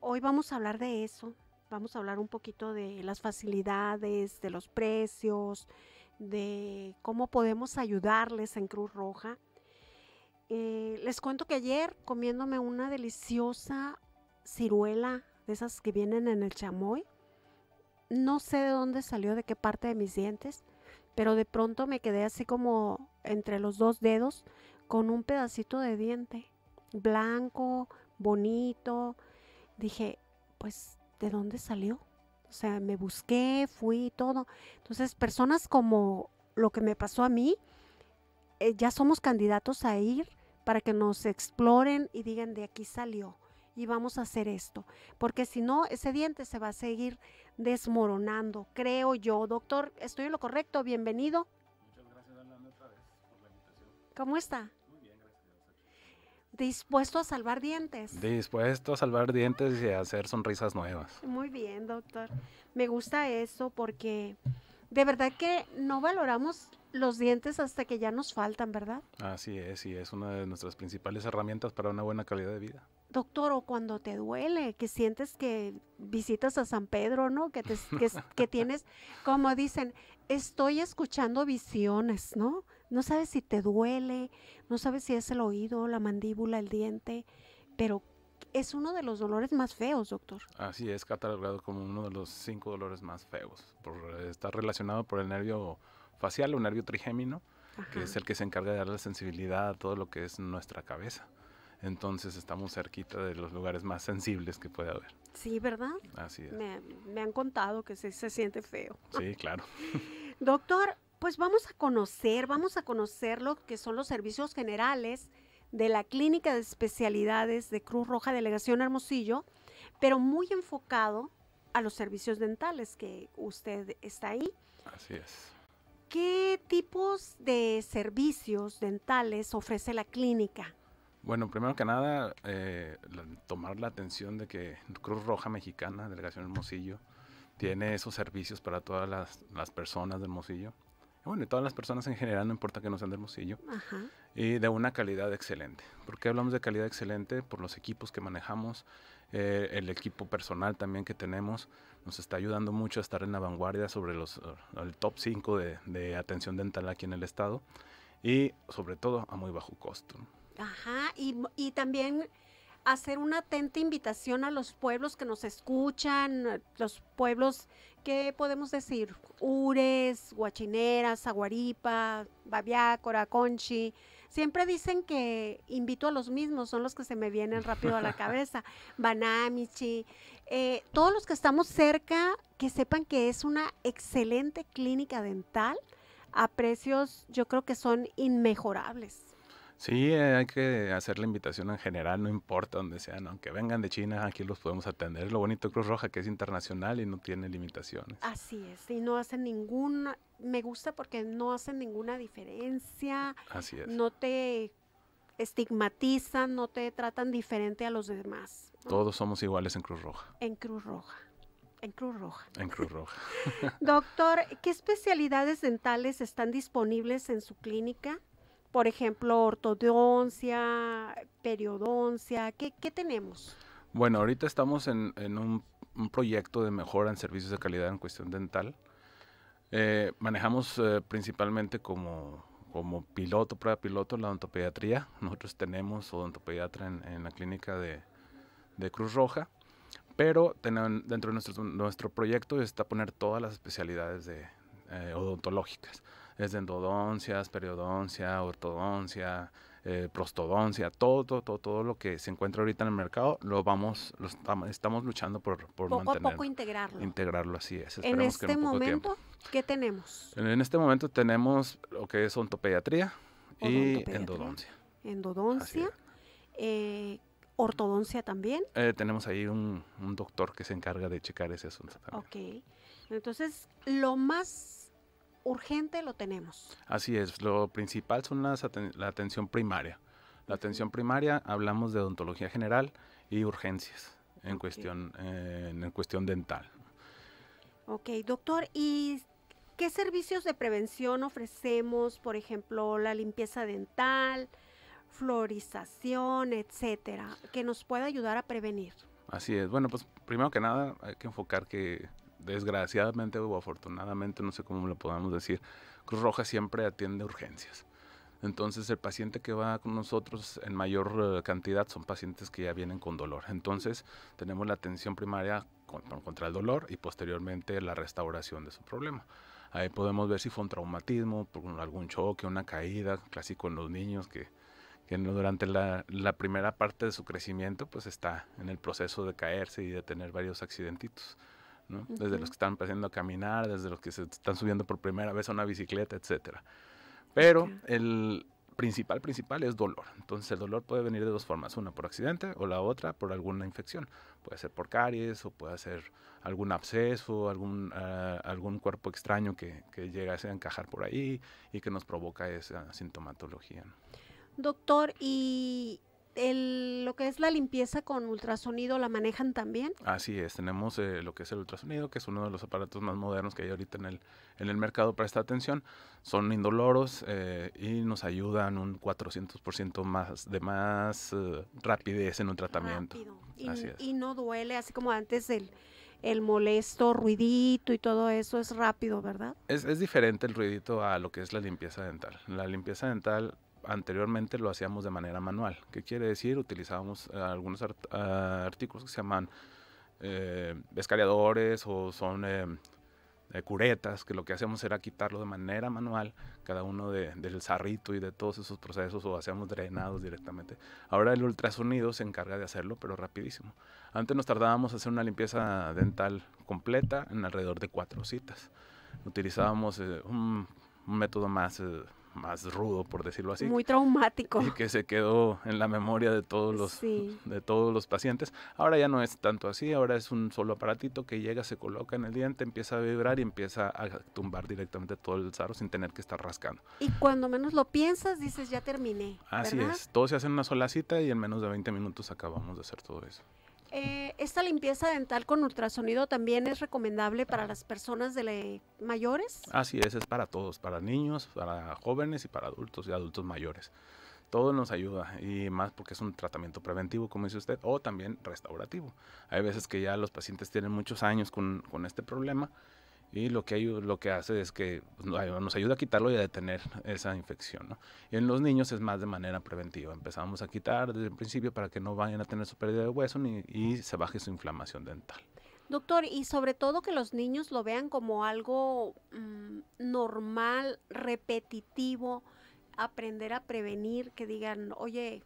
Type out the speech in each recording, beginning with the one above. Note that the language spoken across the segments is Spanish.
Hoy vamos a hablar de eso. Vamos a hablar un poquito de las facilidades, de los precios, de cómo podemos ayudarles en Cruz Roja. Eh, les cuento que ayer comiéndome una deliciosa ciruela de esas que vienen en el chamoy, no sé de dónde salió, de qué parte de mis dientes, pero de pronto me quedé así como entre los dos dedos con un pedacito de diente blanco, bonito. Dije, pues, ¿de dónde salió? O sea, me busqué, fui, todo. Entonces, personas como lo que me pasó a mí, eh, ya somos candidatos a ir para que nos exploren y digan, de aquí salió y vamos a hacer esto. Porque si no, ese diente se va a seguir desmoronando, creo yo. Doctor, ¿estoy en lo correcto? Bienvenido. Muchas gracias, otra vez por la invitación. ¿Cómo está? Dispuesto a salvar dientes. Dispuesto a salvar dientes y a hacer sonrisas nuevas. Muy bien, doctor. Me gusta eso porque de verdad que no valoramos los dientes hasta que ya nos faltan, ¿verdad? Así es, y es una de nuestras principales herramientas para una buena calidad de vida. Doctor, o cuando te duele, que sientes que visitas a San Pedro, ¿no? Que, que tienes, como dicen, estoy escuchando visiones, ¿no? No sabes si te duele, no sabes si es el oído, la mandíbula, el diente, pero es uno de los dolores más feos, doctor. Así es, catalogado como uno de los cinco dolores más feos. Por, eh, está relacionado por el nervio facial o nervio trigémino, que es el que se encarga de dar la sensibilidad a todo lo que es nuestra cabeza. Entonces estamos cerquita de los lugares más sensibles que puede haber. Sí, ¿verdad? Así es. Me, han contado que se, se siente feo. Sí, claro. doctor, pues vamos a conocer, vamos a conocer lo que son los servicios generales de la Clínica de Especialidades de Cruz Roja Delegación Hermosillo, pero muy enfocado a los servicios dentales que usted está ahí. Así es. ¿Qué tipos de servicios dentales ofrece la clínica? Bueno, primero que nada, eh, tomar la atención de que Cruz Roja Mexicana, Delegación Hermosillo, tiene esos servicios para todas las, las personas de Hermosillo bueno, y todas las personas en general, no importa que no sean de Hermosillo, y eh, de una calidad excelente. ¿Por qué hablamos de calidad excelente? Por los equipos que manejamos, eh, el equipo personal también que tenemos, nos está ayudando mucho a estar en la vanguardia sobre los, el top 5 de, de atención dental aquí en el estado, y sobre todo a muy bajo costo. Ajá, y, y también hacer una atenta invitación a los pueblos que nos escuchan, los pueblos que podemos decir, Ures, Guachineras, Aguaripa, Babiácora, Conchi. Siempre dicen que invito a los mismos, son los que se me vienen rápido a la cabeza. Banamichi, eh, todos los que estamos cerca, que sepan que es una excelente clínica dental a precios, yo creo que son inmejorables. Sí, eh, hay que hacer la invitación en general, no importa donde sean, aunque vengan de China, aquí los podemos atender. Lo bonito de Cruz Roja que es internacional y no tiene limitaciones. Así es, y no hacen ninguna, me gusta porque no hacen ninguna diferencia. Así es. No te estigmatizan, no te tratan diferente a los demás. Todos somos iguales en Cruz Roja. En Cruz Roja. En Cruz Roja. En Cruz Roja. Doctor, ¿qué especialidades dentales están disponibles en su clínica? por ejemplo, ortodoncia, periodoncia, ¿qué, tenemos? Bueno, ahorita estamos en, un, proyecto de mejora en servicios de calidad en cuestión dental. Eh, manejamos eh, principalmente como, piloto, prueba piloto, la odontopediatría. Nosotros tenemos odontopediatra en, la clínica de, Cruz Roja, pero dentro de nuestro, proyecto está poner todas las especialidades de, eh, odontológicas es endodoncias, periodoncia, ortodoncia, eh, prostodoncia, todo, todo, todo, lo que se encuentra ahorita en el mercado, lo vamos, estamos, luchando por, mantenerlo. poco a poco integrarlo. Integrarlo, así es. en este momento, ¿qué tenemos? En, este momento tenemos lo que es ontopediatría y endodoncia. Endodoncia, eh, ortodoncia también. Eh, tenemos ahí un, doctor que se encarga de checar ese asunto Ok. Entonces, lo más urgente lo tenemos. Así es, lo principal son las la atención primaria. La atención primaria hablamos de odontología general y urgencias en, cuestión, en cuestión dental. Ok, doctor, ¿y qué servicios de prevención ofrecemos? Por ejemplo, la limpieza dental, florización, etcétera, que nos pueda ayudar a prevenir. Así es. Bueno, pues primero que nada hay que enfocar que desgraciadamente o afortunadamente, no sé cómo lo podamos decir, Cruz Roja siempre atiende urgencias. Entonces el paciente que va con nosotros en mayor eh, cantidad son pacientes que ya vienen con dolor. Entonces tenemos la atención primaria contra el dolor y posteriormente la restauración de su problema. Ahí podemos ver si fue un traumatismo, algún choque, una caída, clásico en los niños que, durante la, la, primera parte de su crecimiento pues está en el proceso de caerse y de tener varios accidentitos. Desde los que están empezando a caminar, desde los que se están subiendo por primera vez a una bicicleta, etcétera. Pero el principal, principal es dolor. Entonces el dolor puede venir de dos formas, una por accidente o la otra por alguna infección. Puede ser por caries o puede ser algún absceso, algún, ah, algún cuerpo extraño que, que llega a encajar por ahí y que nos provoca esa sintomatología. Doctor, y lo que es la limpieza con ultrasonido la manejan también. Así es, tenemos eh, lo que es el ultrasonido, que es uno de los aparatos más modernos que hay ahorita en el, en el mercado para esta atención. Son indoloros eh, y nos ayudan un 400% más de más eh, rapidez en un tratamiento. Y, no duele, así como antes el, molesto ruidito y todo eso es rápido, ¿verdad? Es, es diferente el ruidito a lo que es la limpieza dental. La limpieza dental anteriormente lo hacíamos de manera manual. ¿Qué quiere decir? Utilizábamos eh, algunos eh, artículos que se llaman eh, o son eh, curetas, que lo que hacemos era quitarlo de manera manual, cada uno del zarrito y de todos esos procesos, o hacíamos drenados directamente. Ahora el ultrasonido se encarga de hacerlo, pero rapidísimo. Antes nos tardábamos en hacer una limpieza dental completa en alrededor de cuatro citas. Utilizábamos un, un método más más rudo, por decirlo así. Muy traumático. Y que se quedó en la memoria de todos los, de todos los pacientes. Ahora ya no es tanto así, ahora es un solo aparatito que llega, se coloca en el diente, empieza a vibrar y empieza a tumbar directamente todo el sarro sin tener que estar rascando. Y cuando menos lo piensas, dices, ya terminé. Así es, todo se hace en una sola cita y en menos de 20 minutos acabamos de hacer todo eso. Eh, ¿Esta limpieza dental con ultrasonido también es recomendable para las personas de mayores? Así es, es para todos, para niños, para jóvenes y para adultos y adultos mayores. Todo nos ayuda y más porque es un tratamiento preventivo, como dice usted, o también restaurativo. Hay veces que ya los pacientes tienen muchos años con, con este problema y lo que, lo que hace es que pues, nos ayuda a quitarlo y a detener esa infección. Y en los niños es más de manera preventiva. Empezamos a quitar desde el principio para que no vayan a tener su pérdida de hueso ni, y se baje su inflamación dental. Doctor, y sobre todo que los niños lo vean como algo mm, normal, repetitivo, aprender a prevenir, que digan, oye,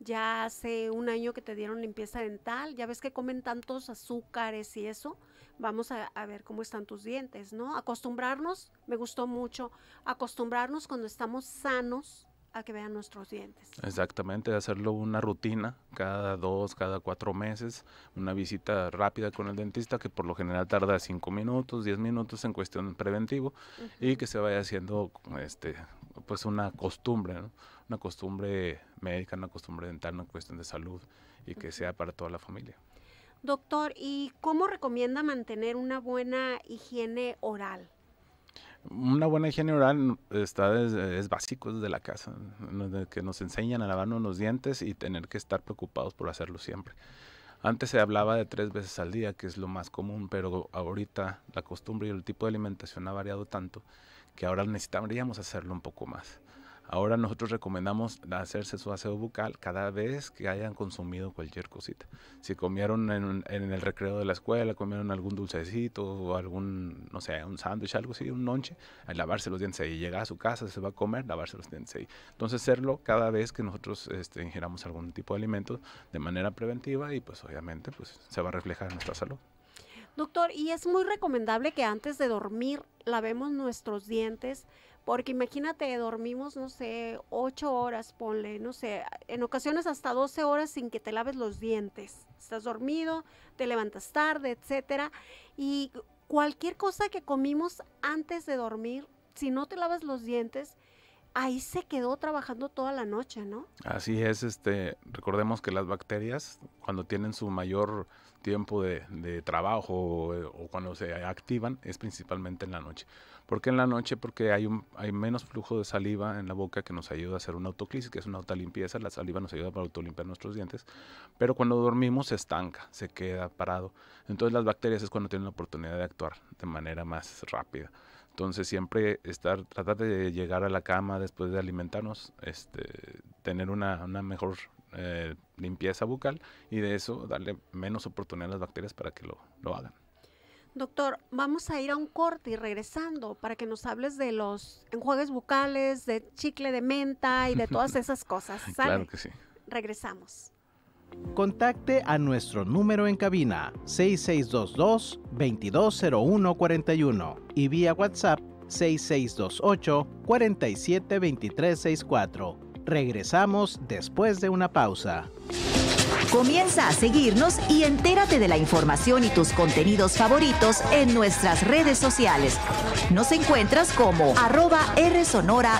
ya hace un año que te dieron limpieza dental, ya ves que comen tantos azúcares y eso, vamos a, ver cómo están tus dientes, ¿no? Acostumbrarnos, me gustó mucho, acostumbrarnos cuando estamos sanos a que vean nuestros dientes. Exactamente, hacerlo una rutina cada dos, cada cuatro meses, una visita rápida con el dentista que por lo general tarda cinco minutos, diez minutos en cuestión preventivo y que se vaya haciendo este, pues una costumbre, una costumbre médica, una costumbre dental, una cuestión de salud y que sea para toda la familia. Doctor, ¿y cómo recomienda mantener una buena higiene oral? Una buena higiene oral está es, es básico desde la casa, que nos enseñan a lavarnos los dientes y tener que estar preocupados por hacerlo siempre. Antes se hablaba de tres veces al día, que es lo más común, pero ahorita la costumbre y el tipo de alimentación ha variado tanto que ahora necesitaríamos hacerlo un poco más. Ahora nosotros recomendamos hacerse su aseo bucal cada vez que hayan consumido cualquier cosita. Si comieron en, el recreo de la escuela, comieron algún dulcecito o algún, no sé, un sándwich, algo así, un lonche, al lavarse los dientes ahí. Llega a su casa, se va a comer, lavarse los dientes ahí. Entonces, hacerlo cada vez que nosotros este, algún tipo de alimento de manera preventiva y pues obviamente pues, se va a reflejar en nuestra salud. Doctor, y es muy recomendable que antes de dormir lavemos nuestros dientes porque imagínate, dormimos, no sé, ocho horas, ponle, no sé, en ocasiones hasta 12 horas sin que te laves los dientes. Estás dormido, te levantas tarde, etcétera. Y cualquier cosa que comimos antes de dormir, si no te lavas los dientes, ahí se quedó trabajando toda la noche, ¿no? Así es, este, recordemos que las bacterias, cuando tienen su mayor tiempo de, trabajo o, cuando se activan, es principalmente en la noche. ¿Por qué en la noche? Porque hay, menos flujo de saliva en la boca que nos ayuda a hacer una autoclisis, que es una autolimpieza. La saliva nos ayuda para autolimpiar nuestros dientes. Pero cuando dormimos se estanca, se queda parado. Entonces las bacterias es cuando tienen la oportunidad de actuar de manera más rápida. Entonces siempre estar, tratar de llegar a la cama después de alimentarnos, este, tener una, mejor eh, limpieza bucal y de eso darle menos oportunidad a las bacterias para que lo hagan. Doctor, vamos a ir a un corte y regresando para que nos hables de los enjuagues bucales, de chicle de menta y de todas esas cosas. Claro que sí. Regresamos. Contacte a nuestro número en cabina 6622-220141 y vía WhatsApp 6628-472364. Regresamos después de una pausa. Comienza a seguirnos y entérate de la información y tus contenidos favoritos en nuestras redes sociales. Nos encuentras como arroba El Premio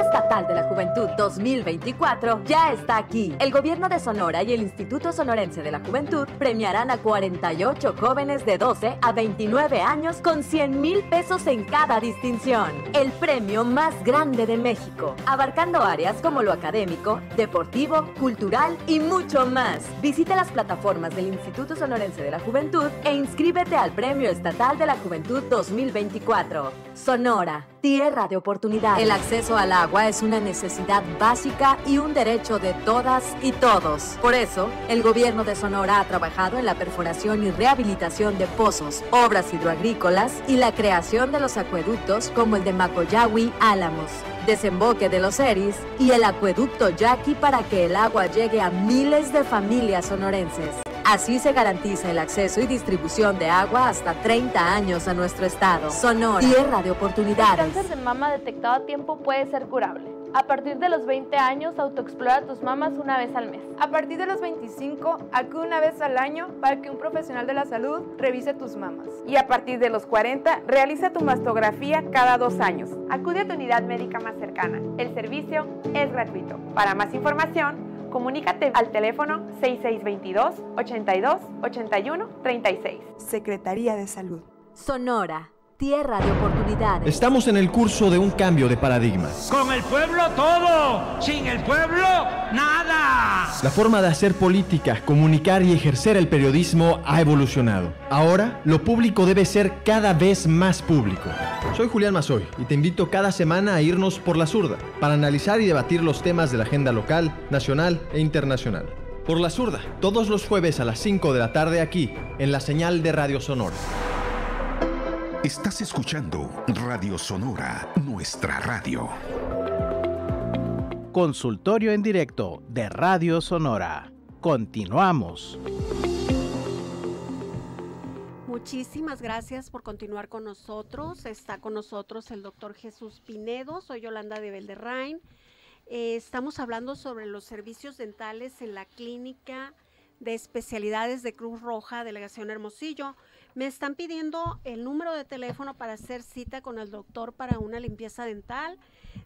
Estatal de la Juventud 2024 ya está aquí. El Gobierno de Sonora y el Instituto Sonorense de la Juventud premiarán a 48 jóvenes de 12 a 29 años con 100 mil pesos en cada distinción. El premio más grande de México, abarcando áreas como lo académico, deportivo, cultural y y mucho más. Visita las plataformas del Instituto Sonorense de la Juventud e inscríbete al Premio Estatal de la Juventud 2024. Sonora, tierra de oportunidades. El acceso al agua es una necesidad básica y un derecho de todas y todos. Por eso, el gobierno de Sonora ha trabajado en la perforación y rehabilitación de pozos, obras hidroagrícolas y la creación de los acueductos como el de Macoyahui Álamos desemboque de los Eris y el acueducto Yaqui para que el agua llegue a miles de familias sonorenses. Así se garantiza el acceso y distribución de agua hasta 30 años a nuestro estado. Sonora, tierra de oportunidades. cáncer de mama detectado a tiempo puede ser curable. A partir de los 20 años, autoexplora tus mamas una vez al mes. A partir de los 25, acude una vez al año para que un profesional de la salud revise tus mamas. Y a partir de los 40, realiza tu mastografía cada dos años. Acude a tu unidad médica más cercana. El servicio es gratuito. Para más información, comunícate al teléfono 6622 8281 36. Secretaría de Salud. Sonora tierra de oportunidades. Estamos en el curso de un cambio de paradigmas. Con el pueblo todo, sin el pueblo nada. La forma de hacer política, comunicar y ejercer el periodismo ha evolucionado. Ahora, lo público debe ser cada vez más público. Soy Julián Mazoy y te invito cada semana a irnos por la zurda para analizar y debatir los temas de la agenda local, nacional e internacional. Por la zurda, todos los jueves a las 5 de la tarde aquí, en la señal de Radio Sonora. Estás escuchando Radio Sonora, nuestra radio. Consultorio en directo de Radio Sonora. Continuamos. Muchísimas gracias por continuar con nosotros. Está con nosotros el doctor Jesús Pinedo. Soy Yolanda de Belderrain. Eh, estamos hablando sobre los servicios dentales en la clínica de especialidades de Cruz Roja, Delegación Hermosillo. Me están pidiendo el número de teléfono para hacer cita con el doctor para una limpieza dental.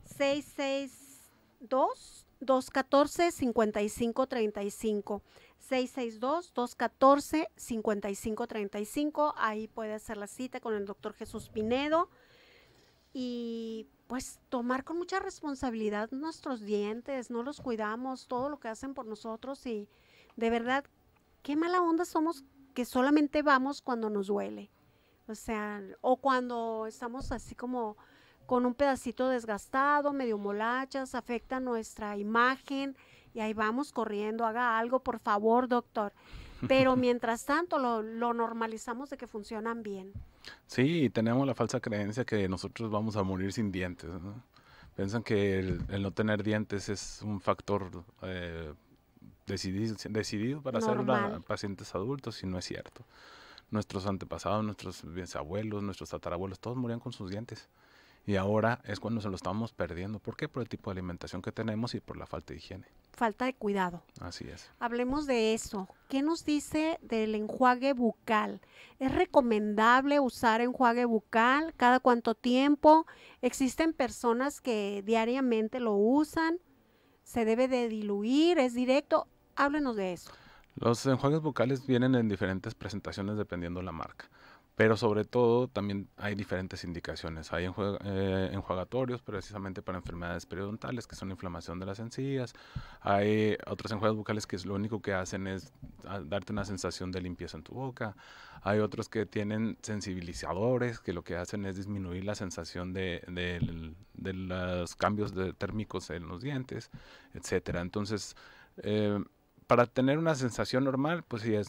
662 214 5535. 662-214-5535. Ahí puede hacer la cita con el doctor Jesús Pinedo. Y pues tomar con mucha responsabilidad nuestros dientes, no los cuidamos, todo lo que hacen por nosotros y de verdad, qué mala onda somos que solamente vamos cuando nos duele. O sea, o cuando estamos así como con un pedacito desgastado, medio molachas, afecta nuestra imagen y ahí vamos corriendo, haga algo, por favor, doctor. Pero mientras tanto lo, normalizamos de que funcionan bien. Sí, tenemos la falsa creencia que nosotros vamos a morir sin dientes. Piensan que el, no tener dientes es un factor eh, decidido, para ser pacientes adultos y no es cierto. Nuestros antepasados, nuestros bisabuelos, nuestros tatarabuelos, todos morían con sus dientes. Y ahora es cuando se lo estamos perdiendo. ¿Por qué? Por el tipo de alimentación que tenemos y por la falta de higiene. Falta de cuidado. Así es. Hablemos de eso. ¿Qué nos dice del enjuague bucal? ¿Es recomendable usar enjuague bucal? ¿Cada cuánto tiempo? ¿Existen personas que diariamente lo usan? ¿Se debe de diluir? ¿Es directo? háblenos de eso. Los enjuagues bucales vienen en diferentes presentaciones dependiendo la marca. Pero sobre todo también hay diferentes indicaciones. Hay eh, enjuagatorios precisamente para enfermedades periodontales, que son inflamación de las encías. Hay otros enjuagues bucales que lo único que hacen es ah, darte una sensación de limpieza en tu boca. Hay otros que tienen sensibilizadores, que lo que hacen es disminuir la sensación de, los cambios de térmicos en los dientes, etc. Entonces, eh, para tener una sensación normal, pues sí, es,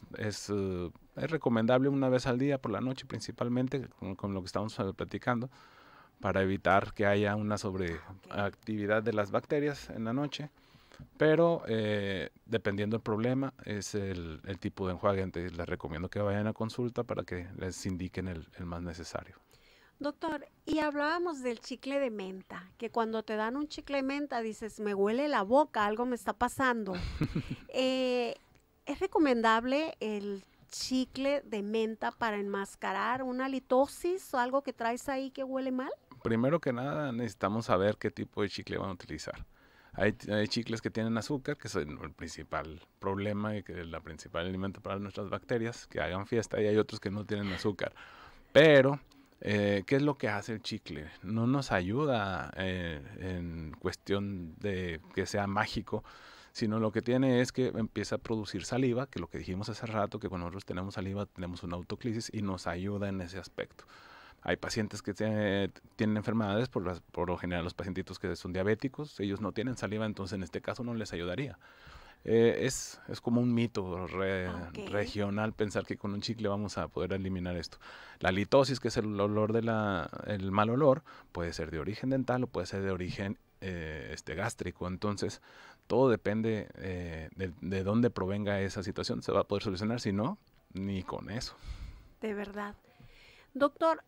eh, es, recomendable una vez al día, por la noche principalmente, con, lo que estamos eh, platicando, para evitar que haya una sobreactividad ah, de las bacterias en la noche. Pero eh, dependiendo del problema, es el, tipo de enjuague. Entonces les recomiendo que vayan a consulta para que les indiquen el más necesario. Doctor, y hablábamos del chicle de menta, que cuando te dan un chicle de menta dices, me huele la boca, algo me está pasando. Eh, ¿Es recomendable el chicle de menta para enmascarar una litosis o algo que traes ahí que huele mal? Primero que nada, necesitamos saber qué tipo de chicle van a utilizar. Hay, chicles que tienen azúcar, que es el, principal problema y que es el principal alimento para nuestras bacterias, que hagan fiesta, y hay otros que no tienen azúcar. Pero eh, ¿Qué es lo que hace el chicle? No nos ayuda eh, en cuestión de que sea mágico, sino lo que tiene es que empieza a producir saliva, que lo que dijimos hace rato, que cuando nosotros tenemos saliva tenemos una autoclisis y nos ayuda en ese aspecto. Hay pacientes que tienen, enfermedades, por, por lo general los pacientitos que son diabéticos, ellos no tienen saliva, entonces en este caso no les ayudaría. Eh, es, como un mito ah, regional pensar que con un chicle vamos a poder eliminar esto. La litosis, que es el olor de la, el mal olor, puede ser de origen dental o puede ser de origen eh, este, gástrico. Entonces, todo depende eh, de, de dónde provenga esa situación. Se va a poder solucionar, si no, ni con eso. De verdad. Doctor,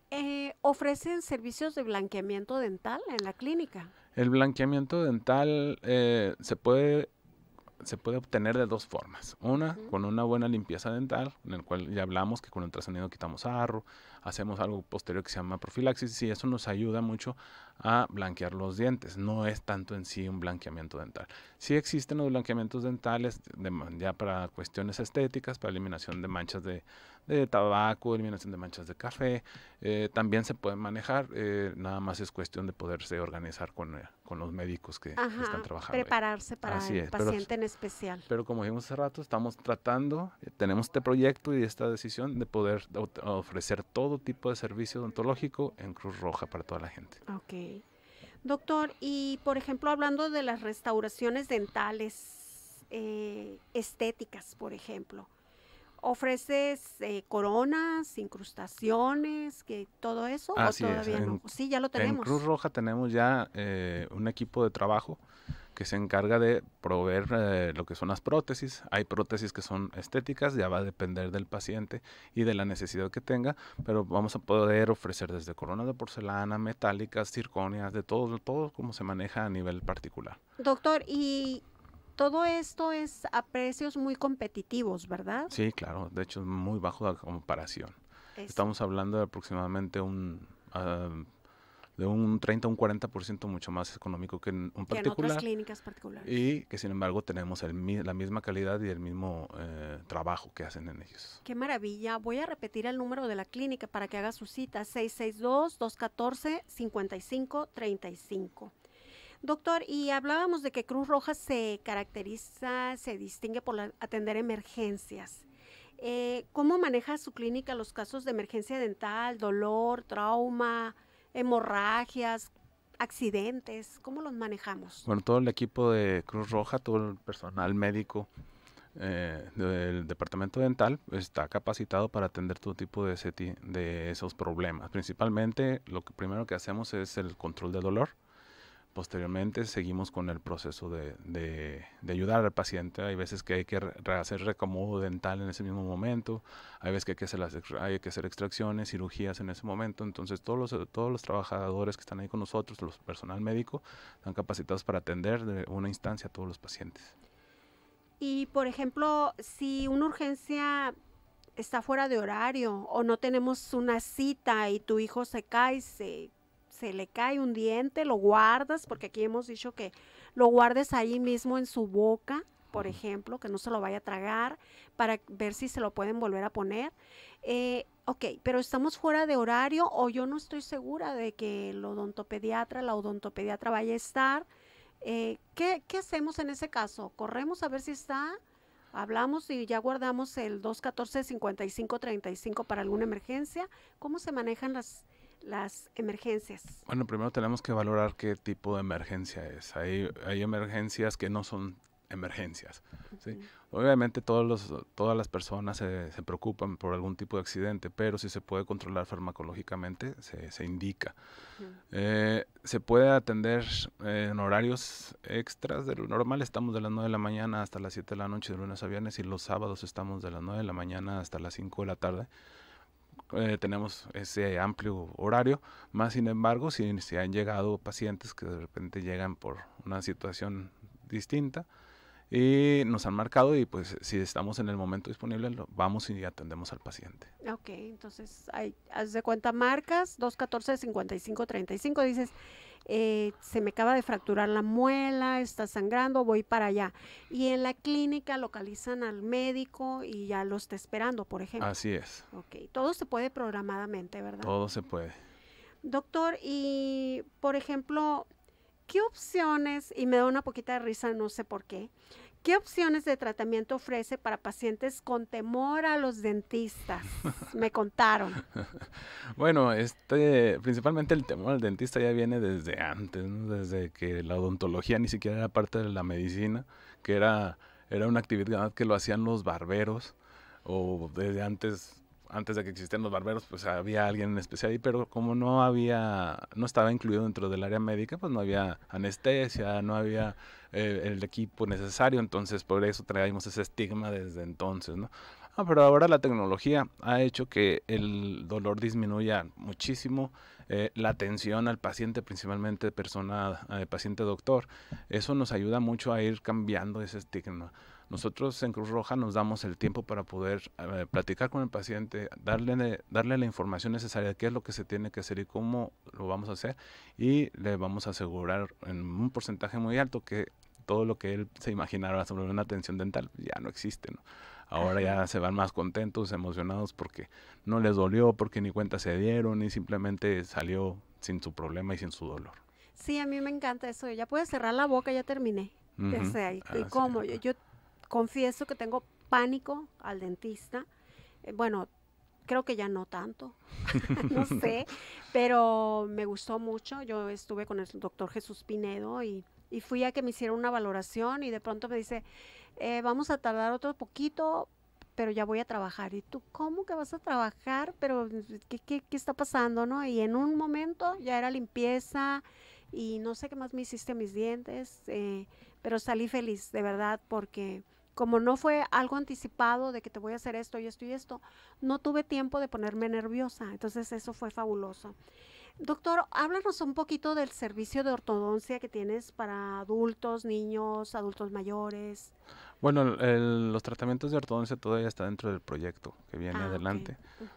¿ofrecen servicios de blanqueamiento dental en la clínica? El blanqueamiento dental se puede se puede obtener de dos formas. Una, con una buena limpieza dental, en el cual ya hablamos que con el ultrasonido quitamos arro, hacemos algo posterior que se llama profilaxis, y eso nos ayuda mucho a blanquear los dientes. No es tanto en sí un blanqueamiento dental. Sí existen los blanqueamientos dentales ya para cuestiones estéticas, para eliminación de manchas de, de tabaco, eliminación de manchas de café, eh, también se puede manejar, eh, nada más es cuestión de poderse organizar con, eh, con los médicos que, están trabajando. Prepararse para el paciente en especial. Pero como dijimos hace rato, estamos tratando, tenemos este proyecto y esta decisión de poder ofrecer todo tipo de servicio odontológico en Cruz Roja para toda la gente. Ok. Doctor, y por ejemplo, hablando de las restauraciones dentales, estéticas, por ejemplo, ¿Ofreces eh, coronas, incrustaciones, que todo eso? sí, ya lo tenemos. En Cruz Roja tenemos ya eh, un equipo de trabajo que se encarga de proveer eh, lo que son las prótesis. Hay prótesis que son estéticas, ya va a depender del paciente y de la necesidad que tenga, pero vamos a poder ofrecer desde coronas de porcelana, metálicas, circonias, de todo, todo como se maneja a nivel particular. Doctor, ¿y todo esto es a precios muy competitivos, ¿verdad? Sí, claro, de hecho es muy bajo la comparación. Estamos hablando de aproximadamente un... Ah, de un 30 a un 40% mucho más económico que en un particular. En otras clínicas particulares. Y que sin embargo tenemos la misma calidad y el mismo eh, trabajo que hacen en ellos. Qué maravilla. Voy a repetir el número de la clínica para que haga su cita. 662-214-5535. Doctor, y hablábamos de que Cruz Roja se caracteriza, se distingue por atender emergencias. Eh, ¿Cómo maneja su clínica los casos de emergencia dental, dolor, trauma, hemorragias, accidentes? ¿Cómo los manejamos? Bueno, todo el equipo de Cruz Roja, todo el personal médico eh, del departamento dental está capacitado para atender todo tipo de, de esos problemas. Principalmente, lo primero que hacemos es el control del dolor Posteriormente seguimos con el proceso de, ayudar al paciente. Hay veces que hay que hacer recomodo dental en ese mismo momento, hay veces que hay que hacer, extracciones, cirugías en ese momento. Entonces todos los, todos los trabajadores que están ahí con nosotros, los personal médico, están capacitados para atender de una instancia a todos los pacientes. Y por ejemplo, si una urgencia está fuera de horario o no tenemos una cita y tu hijo se cae, se le cae un diente, lo guardas, porque aquí hemos dicho que lo guardes ahí mismo en su boca, por ejemplo, que no se lo vaya a tragar, para ver si se lo pueden volver a poner. Eh, ok, pero estamos fuera de horario o yo no estoy segura de que el odontopediatra, la odontopediatra vaya a estar. Eh, ¿qué, ¿Qué hacemos en ese caso? ¿Corremos a ver si está? hablamos y ya guardamos el 214-5535 para alguna emergencia. ¿Cómo se manejan las las emergencias? Bueno, primero tenemos que valorar qué tipo de emergencia es. Hay, hay emergencias que no son emergencias. Obviamente todos todas las personas se, preocupan por algún tipo de accidente, pero si se puede controlar farmacológicamente, se, indica. Eh, se puede atender en horarios extras de lo normal. Estamos de las 9 de la mañana hasta las 7 de la noche de lunes a viernes y los sábados estamos de las 9 de la mañana hasta las 5 de la tarde. Eh, tenemos ese amplio horario, más sin embargo, si, si han llegado pacientes que de repente llegan por una situación distinta, y nos han marcado y pues si estamos en el momento disponible, lo, vamos y atendemos al paciente. Ok, entonces, hay, haz de cuenta marcas, 214-5535, dices, eh, se me acaba de fracturar la muela, está sangrando, voy para allá. Y en la clínica localizan al médico y ya lo está esperando, por ejemplo. Así es. Ok, todo se puede programadamente, ¿verdad? Todo se puede. Doctor, y por ejemplo, ¿qué opciones, y me da una poquita de risa, no sé por qué, ¿qué opciones de tratamiento ofrece para pacientes con temor a los dentistas? Me contaron. bueno, este, principalmente el temor al dentista ya viene desde antes, desde que la odontología ni siquiera era parte de la medicina, que era, era una actividad que lo hacían los barberos o desde antes antes de que existieran los barberos, pues había alguien en especial ahí, pero como no había, no estaba incluido dentro del área médica, pues no había anestesia, no había eh, el equipo necesario, entonces por eso traíamos ese estigma desde entonces, ¿no? Ah, pero ahora la tecnología ha hecho que el dolor disminuya muchísimo, eh, la atención al paciente, principalmente persona, eh, paciente doctor, eso nos ayuda mucho a ir cambiando ese estigma. Nosotros en Cruz Roja nos damos el tiempo para poder eh, platicar con el paciente, darle, darle la información necesaria, de qué es lo que se tiene que hacer y cómo lo vamos a hacer. Y le vamos a asegurar en un porcentaje muy alto que todo lo que él se imaginara sobre una atención dental ya no existe. Ahora ya se van más contentos, emocionados porque no les dolió, porque ni cuenta se dieron y simplemente salió sin su problema y sin su dolor. Sí, a mí me encanta eso. Ya puedes cerrar la boca, ya terminé. sea, este, y, ah, cómo, yo confieso que tengo pánico al dentista. Eh, bueno, creo que ya no tanto, no sé, pero me gustó mucho. Yo estuve con el doctor Jesús Pinedo y, fui a que me hiciera una valoración y de pronto me dice, eh, vamos a tardar otro poquito, pero ya voy a trabajar. ¿Y tú cómo que vas a trabajar? Pero ¿qué, está pasando? ¿no? Y en un momento ya era limpieza y no sé qué más me hiciste mis dientes, eh, pero salí feliz, de verdad, porque como no fue algo anticipado de que te voy a hacer esto y esto y esto, no tuve tiempo de ponerme nerviosa. Entonces eso fue fabuloso. Doctor, háblanos un poquito del servicio de ortodoncia que tienes para adultos, niños, adultos mayores. Bueno, los tratamientos de ortodoncia todavía está dentro del proyecto que viene ah, adelante,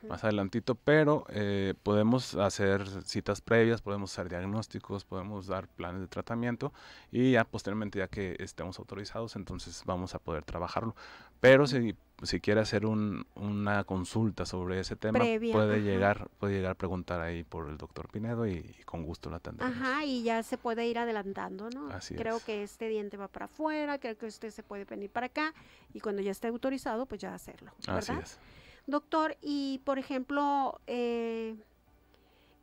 más adelantito, pero eh, podemos hacer citas previas, podemos hacer diagnósticos, podemos dar planes de tratamiento y ya posteriormente, ya que estemos autorizados, entonces vamos a poder trabajarlo. Pero si, si quiere hacer una consulta sobre ese tema, puede, llegar, puede llegar a preguntar ahí por el doctor Pinedo y, con gusto la atendemos. Ajá, y ya se puede ir adelantando, ¿no? creo que este diente va para afuera, creo que usted se puede puede venir para acá y cuando ya esté autorizado, pues ya hacerlo. ¿verdad? Así es. Doctor, y por ejemplo, eh,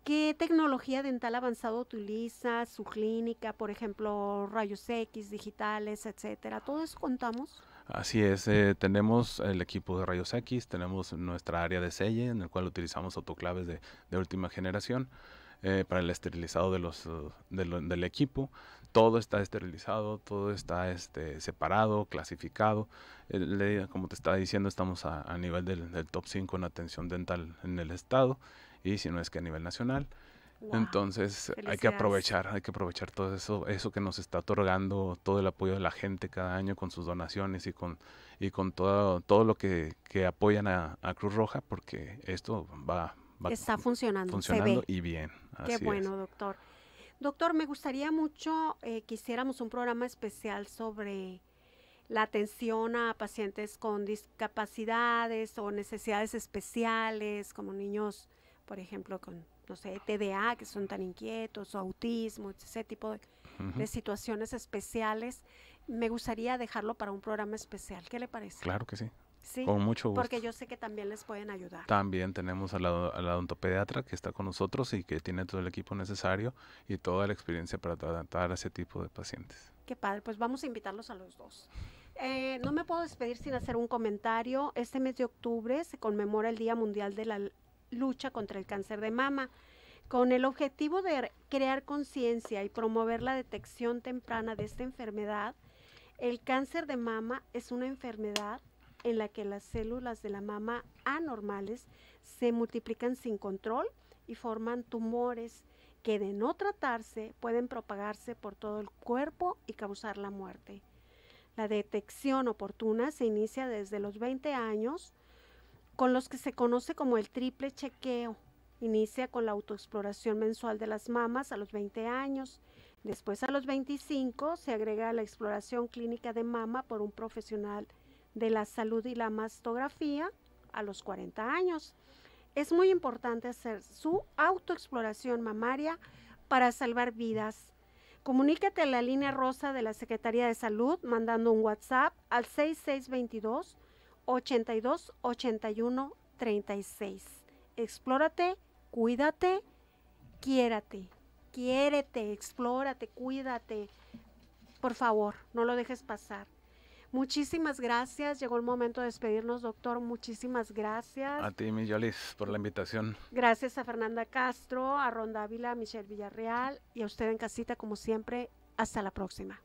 ¿qué tecnología dental avanzado utiliza su clínica? Por ejemplo, rayos X, digitales, etcétera. ¿Todo contamos? Así es, eh, tenemos el equipo de rayos X, tenemos nuestra área de selle en el cual utilizamos autoclaves de, última generación eh, para el esterilizado de los, del equipo todo está esterilizado, todo está este, separado, clasificado. como te estaba diciendo, estamos a, nivel del, top 5 en atención dental en el estado y si no es que a nivel nacional. Entonces hay que aprovechar, hay que aprovechar todo eso, eso que nos está otorgando todo el apoyo de la gente cada año con sus donaciones y con, y con todo, todo lo que, que apoyan a, Cruz Roja, porque esto va, está funcionando, y bien. Qué bueno, doctor. Doctor, me gustaría mucho eh, que hiciéramos un programa especial sobre la atención a pacientes con discapacidades o necesidades especiales, como niños, por ejemplo, con, no sé, TDA, que son tan inquietos, o autismo, ese tipo de, de situaciones especiales. Me gustaría dejarlo para un programa especial. ¿Qué le parece? Claro que sí, con mucho gusto. Porque yo sé que también les pueden ayudar. También tenemos a la, odontopediatra que está con nosotros y que tiene todo el equipo necesario y toda la experiencia para tratar a ese tipo de pacientes. Qué padre, pues vamos a invitarlos a los dos. Eh, no me puedo despedir sin hacer un comentario. Este mes de octubre se conmemora el Día Mundial de la Lucha contra el Cáncer de Mama, con el objetivo de crear conciencia y promover la detección temprana de esta enfermedad. El cáncer de mama es una enfermedad en la que las células de la mama anormales se multiplican sin control y forman tumores que de no tratarse pueden propagarse por todo el cuerpo y causar la muerte. La detección oportuna se inicia desde los 20 años con los que se conoce como el triple chequeo. Inicia con la autoexploración mensual de las mamas a los 20 años. Después a los 25 se agrega la exploración clínica de mama por un profesional de la salud y la mastografía a los 40 años. Es muy importante hacer su autoexploración mamaria para salvar vidas. Comunícate a la línea rosa de la Secretaría de Salud mandando un WhatsApp al 6622 82 36. Explórate, cuídate, quiérate, quiérete, explórate, cuídate. Por favor, no lo dejes pasar. Muchísimas gracias. Llegó el momento de despedirnos, doctor. Muchísimas gracias. A ti, Yolis, por la invitación. Gracias a Fernanda Castro, a Ronda Ávila, a Michelle Villarreal y a usted en casita, como siempre. Hasta la próxima.